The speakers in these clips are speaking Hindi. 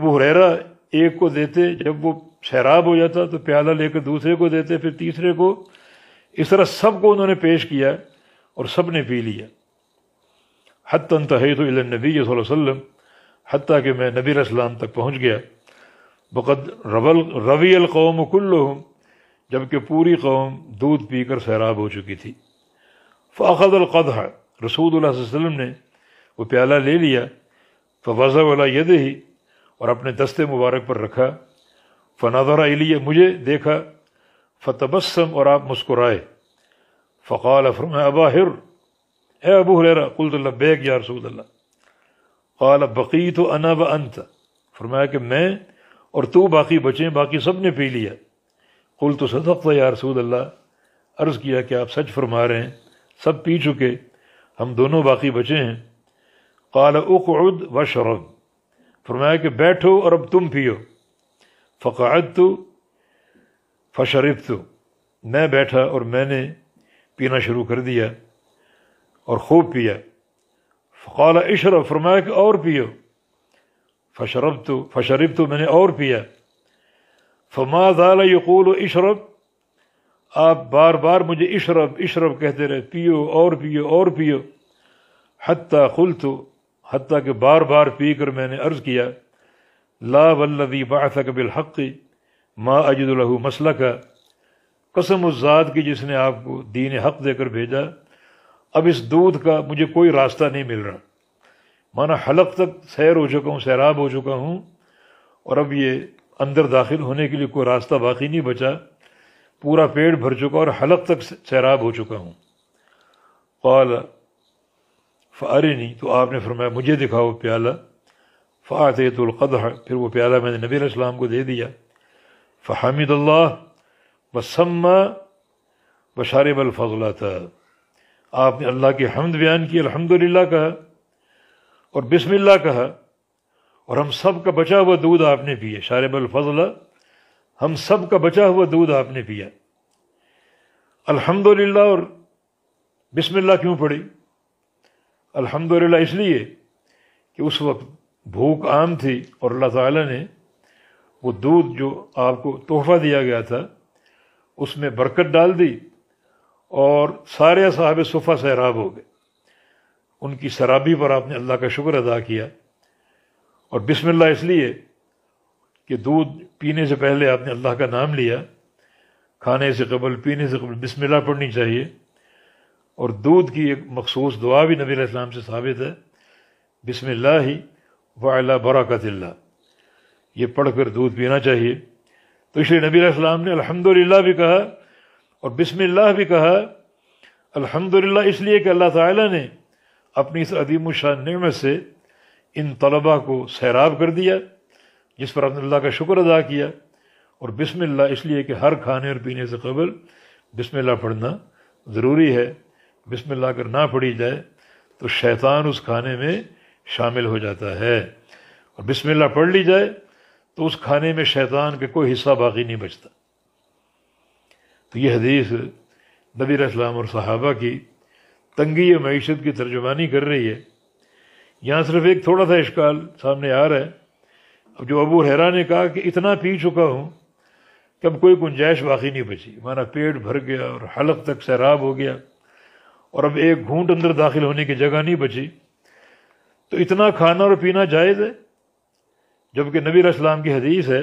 वो हुरैरा एक को देते जब वो शराब हो जाता तो प्याला लेकर दूसरे को देते फिर तीसरे को इस तरह सबको उन्होंने पेश किया और सब ने पी लिया हतन तहैत नबी वसल्लम हती कि मैं नबी इस्लाम तक पहुंच गया बकद रवल रवी अलकौम कुल्लुम जबकि पूरी कौम दूध पीकर सैराब हो चुकी थी फ़ाखद अलकदह रसूल वसम ने वो प्याला ले लिया फवज़ा वाला यद ही और अपने दस्ते मुबारक पर रखा फ़नादरा इलिय मुझे देखा फ़तबसम और आप मुस्कुराए फ़काल अफरम अबाहिर ए अबू हरेरा कुल बैग या रसूल कल बकी तो अना व अंत फरमाया कि मैं और तू बाकी बचे बाकी सब ने पी लिया कुल तो सदक था या रसूल अल्लाह अर्ज़ किया कि आप सच फरमा रहे हैं सब पी चुके हम दोनों बाकी बचे हैं कल उद व शरब फरमाया कि बैठो और अब तुम पियो फ़क़ात तो फशरफ तो मैं बैठा और मैंने पीना शुरू कर दिया और खूब पिया फ़ाल इशरफ फरमाया कि और पियो फशरफ तो फशरफ तो मैंने और पिया फमा ज़ाल यकूल इशरफ आप बार बार मुझे इशरफ इशरफ कहते रहे पियो और पियो और पियो हती खुल तो हती कि बार बार पी कर मैंने अर्ज़ किया ला वल्लदी बासक बिलहक़ माँ अजदुलहू मसल का कसम उस की जिसने आपको दीन हक़ देकर भेजा अब इस दूध का मुझे कोई रास्ता नहीं मिल रहा माना हलक तक सैर हो चुका हूँ सैराब हो चुका हूँ और अब ये अंदर दाखिल होने के लिए कोई रास्ता बाकी नहीं बचा पूरा पेट भर चुका और हलक तक सैराब हो चुका हूँ कौल फ़ारे नहीं तो आपने फरमाया मुझे दिखा वो प्याला फ़ात तोलक़दह फिर वो प्याला मैंने नबी अलैहिस्सलाम को दे दिया फ़हमद अल्लाह बशार बलफला था आपने अल्लाह की हमद बयान की अल्हम्दुलिल्लाह कहा और बिसमिल्ला कहा और हम सब का बचा हुआ दूध आपने पिया शारब अलफजला हम सब का बचा हुआ दूध आपने पिया अलहमदल्ला और बिसमिल्ला क्यों पड़ी अल्हम्दुलिल्लाह इसलिए कि उस वक्त भूख आम थी और अल्लाह ताला ने वो दूध जो आपको तोहफा दिया गया था उसमें बरकत डाल दी और सारे साहब सुफा सैराब हो गए उनकी शराबी पर आपने अल्लाह का शुक्र अदा किया और बिस्मिल्लाह इसलिए कि दूध पीने से पहले आपने अल्लाह का नाम लिया खाने से कबल पीने से कबल बिस्मिल्लाह पढ़नी चाहिए और दूध की एक मखसूस दुआ भी नबी इस्लाम से साबित है बिसमिल्ला ही वाला बरकतल्ला ये पढ़कर दूध पीना चाहिए तो इसलिए नबी इस्लाम ने अल्हम्दुलिल्लाह भी कहा और बिसमिल्लाह भी कहा अल्हम्दुलिल्लाह इसलिए कि अल्लाह ताला ने अपनी इस अदीम नमत से इन तलबा को सैराब कर दिया जिस पर अल्लाह का शुक्र अदा किया और बिसमिल्ला इसलिए कि हर खाने और पीने से कबल बिसमिल्ला पढ़ना ज़रूरी है बिस्मिल्लाह अगर ना पढ़ी जाए तो शैतान उस खाने में शामिल हो जाता है और बिस्मिल्लाह पढ़ ली जाए तो उस खाने में शैतान का कोई हिस्सा बाकी नहीं बचता तो यह हदीस नबी इस्लाम और सहाबा की तंगी मीशत की तर्जुमानी कर रही है यहाँ सिर्फ एक थोड़ा सा इश्काल सामने आ रहा है अब जो अबू हैरा ने कहा कि इतना पी चुका हूँ कि अब कोई गुंजाइश बाकी नहीं बची हमारा पेट भर गया और हलक तक सैराब हो गया और अब एक घूंट अंदर दाखिल होने की जगह नहीं बची तो इतना खाना और पीना जायज़ है जबकि नबी इस्लाम की हदीस है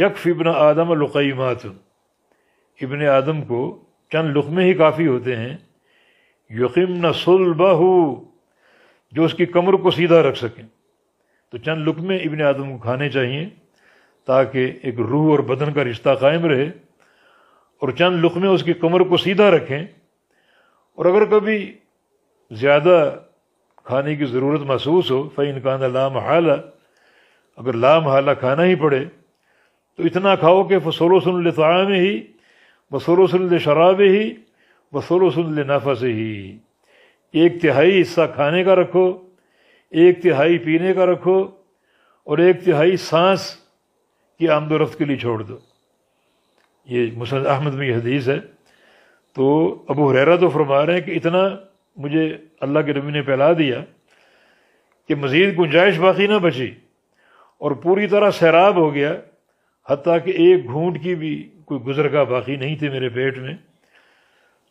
यकफ इबन आदम लुकैमात इबन आदम को चंद लुकमे ही काफ़ी होते हैं यकीम न सुलबहू जो उसकी कमर को सीधा रख सकें तो चंद लुकमे इबन आदम को खाने चाहिए ताकि एक रूह और बदन का रिश्ता कायम रहे और चंद लुकमे उसकी कमर को सीधा रखें और अगर कभी ज़्यादा खाने की ज़रूरत महसूस हो फ़ै इनकान लाम हाला अगर लाम हाला खाना ही पड़े तो इतना खाओ कि फसोलसन में ही वसोलसन शराब ही वसोलसन नफस ही एक तिहाई हिस्सा खाने का रखो एक तिहाई पीने का रखो और एक तिहाई सांस की आमदोरफ्त के लिए छोड़ दो ये मुसल अहमद में हदीस है तो अबू हुररा तो फरमा रहे हैं कि इतना मुझे अल्लाह के नबी ने फैला दिया कि मज़ीद गुंजाइश बाकी ना बची और पूरी तरह सैराब हो गया हती कि एक घूंट की भी कोई गुजरगा बाकी नहीं थी मेरे पेट में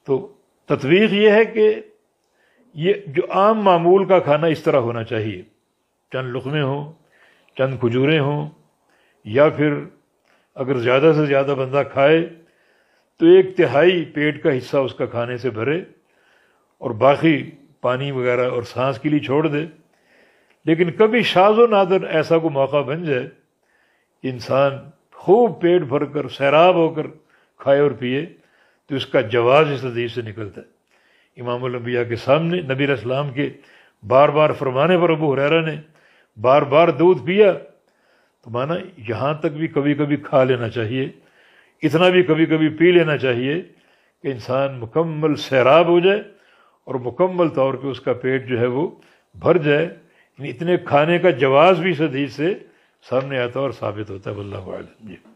तो तत्वीक ये है कि ये जो आम मामूल का खाना इस तरह होना चाहिए चंद लुकमे हों चंद खजूरें हों या फिर अगर ज़्यादा से ज़्यादा बंदा खाए तो एक तिहाई पेट का हिस्सा उसका खाने से भरे और बाकी पानी वगैरह और सांस के लिए छोड़ दे लेकिन कभी शाजो नादर ऐसा को मौका बन जाए इंसान खूब पेट भरकर सैराब होकर खाए और पिए तो इसका जवाब इस हदीस से निकलता है इमामबिया के सामने नबी इस्लाम के बार बार फरमाने पर अबू हुररा ने बार बार दूध पिया तो माना यहाँ तक भी कभी कभी खा लेना चाहिए इतना भी कभी कभी पी लेना चाहिए कि इंसान मुकम्मल सैराब हो जाए और मुकम्मल तौर पे उसका पेट जो है वो भर जाए इतने खाने का जवाब भी इस से सामने आता और साबित होता है वल्लम जी